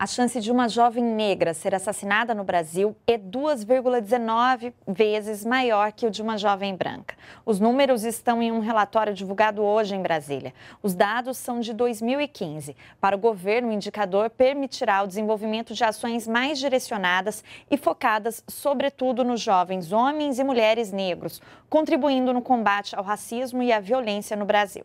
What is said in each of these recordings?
A chance de uma jovem negra ser assassinada no Brasil é 2,19 vezes maior que o de uma jovem branca. Os números estão em um relatório divulgado hoje em Brasília. Os dados são de 2015. Para o governo, o indicador permitirá o desenvolvimento de ações mais direcionadas e focadas, sobretudo, nos jovens homens e mulheres negros, contribuindo no combate ao racismo e à violência no Brasil.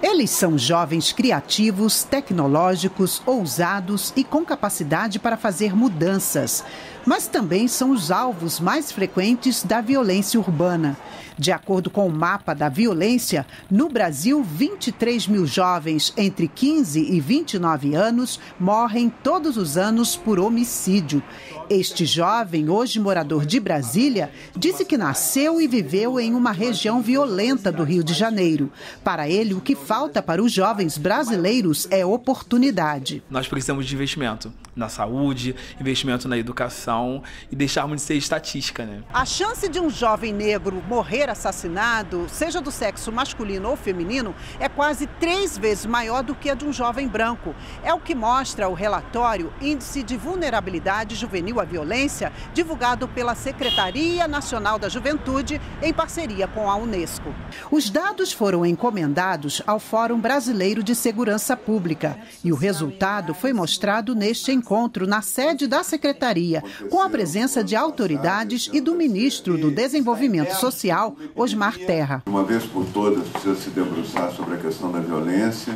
Eles são jovens criativos, tecnológicos, ousados e com capacidade para fazer mudanças mas também são os alvos mais frequentes da violência urbana. De acordo com o mapa da violência, no Brasil, 23 mil jovens entre 15 e 29 anos morrem todos os anos por homicídio. Este jovem, hoje morador de Brasília, disse que nasceu e viveu em uma região violenta do Rio de Janeiro. Para ele, o que falta para os jovens brasileiros é oportunidade. Nós precisamos de investimento na saúde, investimento na educação e deixarmos de ser estatística. Né? A chance de um jovem negro morrer assassinado, seja do sexo masculino ou feminino, é quase três vezes maior do que a de um jovem branco. É o que mostra o relatório Índice de Vulnerabilidade Juvenil à Violência, divulgado pela Secretaria Nacional da Juventude, em parceria com a Unesco. Os dados foram encomendados ao Fórum Brasileiro de Segurança Pública e o resultado foi mostrado neste encontro encontro na sede da secretaria, com a presença de autoridades e do ministro do Desenvolvimento Social, Osmar Terra. Uma vez por todas, precisa se debruçar sobre a questão da violência,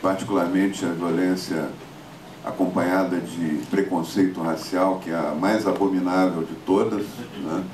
particularmente a violência acompanhada de preconceito racial, que é a mais abominável de todas, né?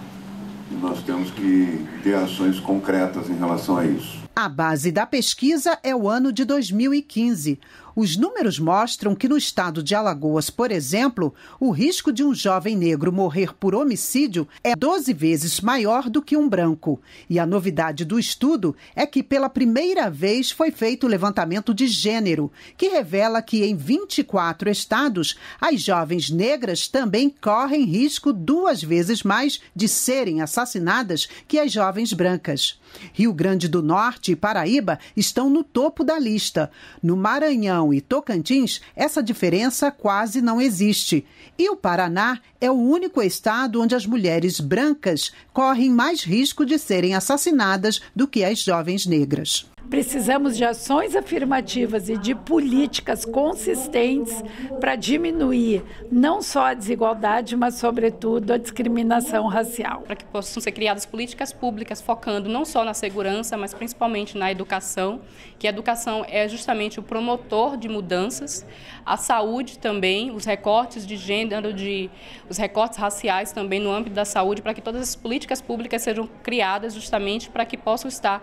e nós temos que ter ações concretas em relação a isso. A base da pesquisa é o ano de 2015. Os números mostram que no estado de Alagoas, por exemplo, o risco de um jovem negro morrer por homicídio é 12 vezes maior do que um branco. E a novidade do estudo é que pela primeira vez foi feito o levantamento de gênero, que revela que em 24 estados as jovens negras também correm risco duas vezes mais de serem assassinadas que as jovens brancas. Rio Grande do Norte e Paraíba estão no topo da lista. No Maranhão, Maranhão e Tocantins, essa diferença quase não existe. E o Paraná é o único estado onde as mulheres brancas correm mais risco de serem assassinadas do que as jovens negras. Precisamos de ações afirmativas e de políticas consistentes para diminuir não só a desigualdade, mas, sobretudo, a discriminação racial. Para que possam ser criadas políticas públicas focando não só na segurança, mas principalmente na educação, que a educação é justamente o promotor de mudanças, a saúde também, os recortes de gênero, de, os recortes raciais também no âmbito da saúde, para que todas as políticas públicas sejam criadas justamente para que possam estar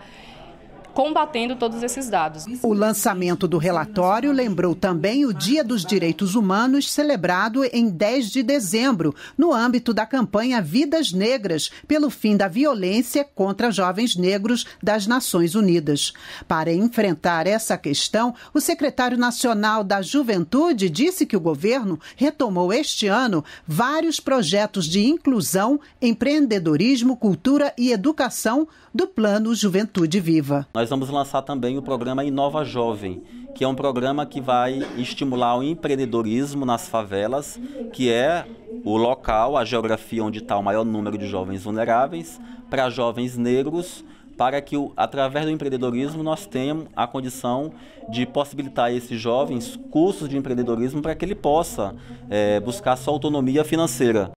combatendo todos esses dados. O lançamento do relatório lembrou também o Dia dos Direitos Humanos, celebrado em 10 de dezembro, no âmbito da campanha Vidas Negras, pelo fim da violência contra jovens negros das Nações Unidas. Para enfrentar essa questão, o secretário nacional da Juventude disse que o governo retomou este ano vários projetos de inclusão, empreendedorismo, cultura e educação do Plano Juventude Viva. Nós vamos lançar também o programa Inova Jovem, que é um programa que vai estimular o empreendedorismo nas favelas, que é o local, a geografia onde está o maior número de jovens vulneráveis, para jovens negros, para que, através do empreendedorismo, nós tenhamos a condição de possibilitar a esses jovens cursos de empreendedorismo para que ele possa é, buscar sua autonomia financeira.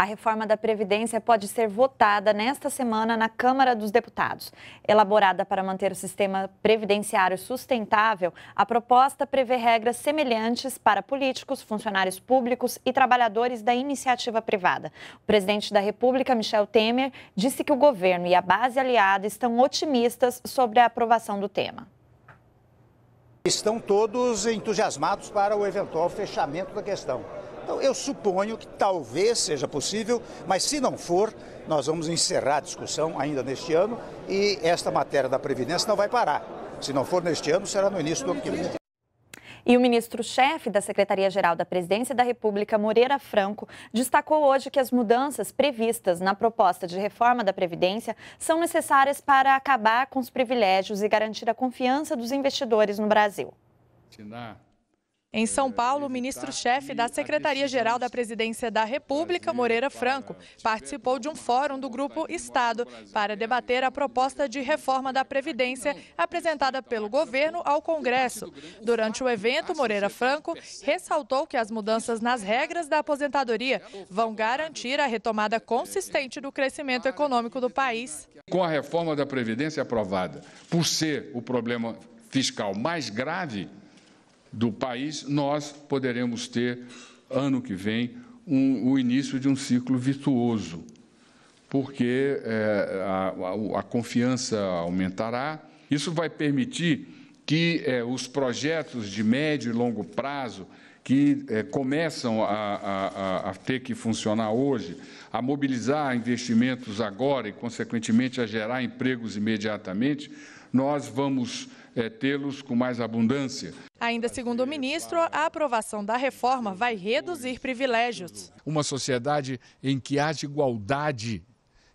A reforma da Previdência pode ser votada nesta semana na Câmara dos Deputados. Elaborada para manter o sistema previdenciário sustentável, a proposta prevê regras semelhantes para políticos, funcionários públicos e trabalhadores da iniciativa privada. O presidente da República, Michel Temer, disse que o governo e a base aliada estão otimistas sobre a aprovação do tema. Estão todos entusiasmados para o eventual fechamento da questão. Então, eu suponho que talvez seja possível, mas se não for, nós vamos encerrar a discussão ainda neste ano e esta matéria da Previdência não vai parar. Se não for neste ano, será no início do ano que vem. E o ministro-chefe da Secretaria-Geral da Presidência da República, Moreira Franco, destacou hoje que as mudanças previstas na proposta de reforma da Previdência são necessárias para acabar com os privilégios e garantir a confiança dos investidores no Brasil. Em São Paulo, o ministro-chefe da Secretaria-Geral da Presidência da República, Moreira Franco, participou de um fórum do Grupo Estado para debater a proposta de reforma da Previdência apresentada pelo governo ao Congresso. Durante o evento, Moreira Franco ressaltou que as mudanças nas regras da aposentadoria vão garantir a retomada consistente do crescimento econômico do país. Com a reforma da Previdência aprovada, por ser o problema fiscal mais grave do país, nós poderemos ter, ano que vem, um, o início de um ciclo virtuoso, porque é, a, a, a, confiança aumentará. Isso vai permitir que é, os projetos de médio e longo prazo que é, começam a, a, a, ter que funcionar hoje, a mobilizar investimentos agora e, consequentemente, a gerar empregos imediatamente, nós vamos é, tê-los com mais abundância. Ainda segundo o ministro, a aprovação da reforma vai reduzir privilégios. Uma sociedade em que haja igualdade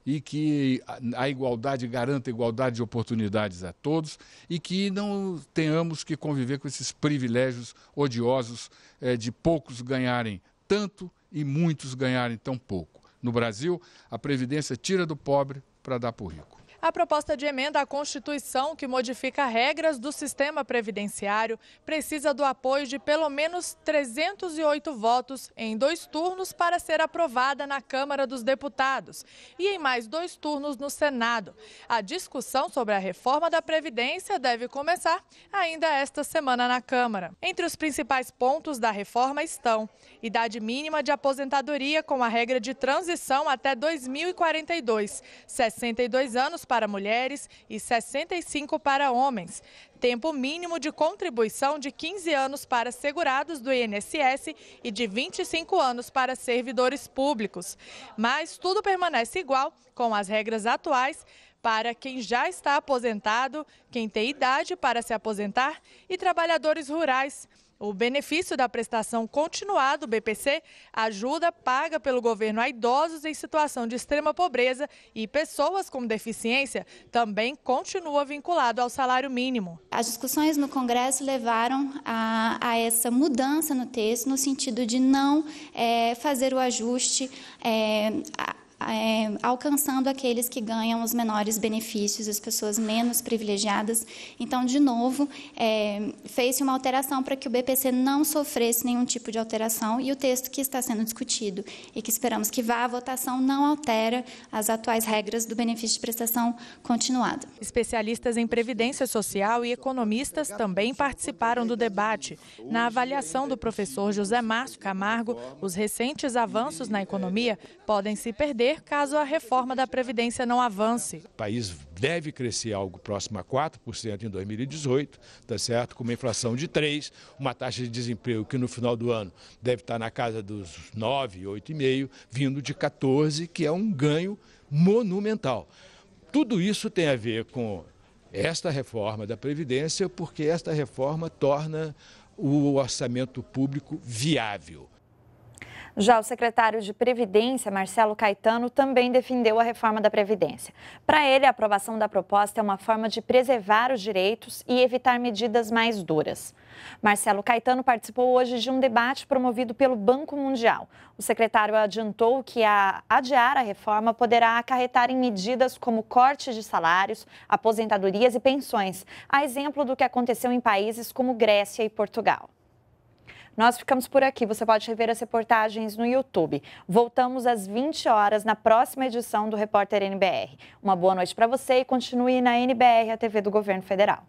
e que a igualdade garanta igualdade de oportunidades a todos e que não tenhamos que conviver com esses privilégios odiosos é, de poucos ganharem tanto e muitos ganharem tão pouco. No Brasil, a Previdência tira do pobre para dar para o rico. A proposta de emenda à Constituição, que modifica regras do sistema previdenciário, precisa do apoio de pelo menos 308 votos em dois turnos para ser aprovada na Câmara dos Deputados e em mais dois turnos no Senado. A discussão sobre a reforma da Previdência deve começar ainda esta semana na Câmara. Entre os principais pontos da reforma estão idade mínima de aposentadoria com a regra de transição até 2042, 62 anos para mulheres e 65 para homens. Tempo mínimo de contribuição de 15 anos para segurados do INSS e de 25 anos para servidores públicos. Mas tudo permanece igual com as regras atuais para quem já está aposentado, quem tem idade para se aposentar e trabalhadores rurais. O benefício da prestação continuada do BPC ajuda paga pelo governo a idosos em situação de extrema pobreza e pessoas com deficiência também continua vinculado ao salário mínimo. As discussões no Congresso levaram a, a essa mudança no texto, no sentido de não é, fazer o ajuste. É, a, é, alcançando aqueles que ganham os menores benefícios, as pessoas menos privilegiadas. Então, de novo, é, fez-se uma alteração para que o BPC não sofresse nenhum tipo de alteração e o texto que está sendo discutido e que esperamos que vá à votação não altera as atuais regras do benefício de prestação continuada. Especialistas em previdência social e economistas também participaram do debate. Na avaliação do professor José Márcio Camargo, os recentes avanços na economia podem se perder caso a reforma da Previdência não avance. O país deve crescer algo próximo a 4% em 2018, tá certo? com uma inflação de 3%, uma taxa de desemprego que no final do ano deve estar na casa dos 9%, 8,5%, vindo de 14%, que é um ganho monumental. Tudo isso tem a ver com esta reforma da Previdência, porque esta reforma torna o orçamento público viável. Já o secretário de Previdência, Marcelo Caetano, também defendeu a reforma da Previdência. Para ele, a aprovação da proposta é uma forma de preservar os direitos e evitar medidas mais duras. Marcelo Caetano participou hoje de um debate promovido pelo Banco Mundial. O secretário adiantou que a adiar a reforma poderá acarretar em medidas como corte de salários, aposentadorias e pensões, a exemplo do que aconteceu em países como Grécia e Portugal. Nós ficamos por aqui. Você pode rever as reportagens no YouTube. Voltamos às 20 horas na próxima edição do Repórter NBR. Uma boa noite para você e continue na NBR, a TV do Governo Federal.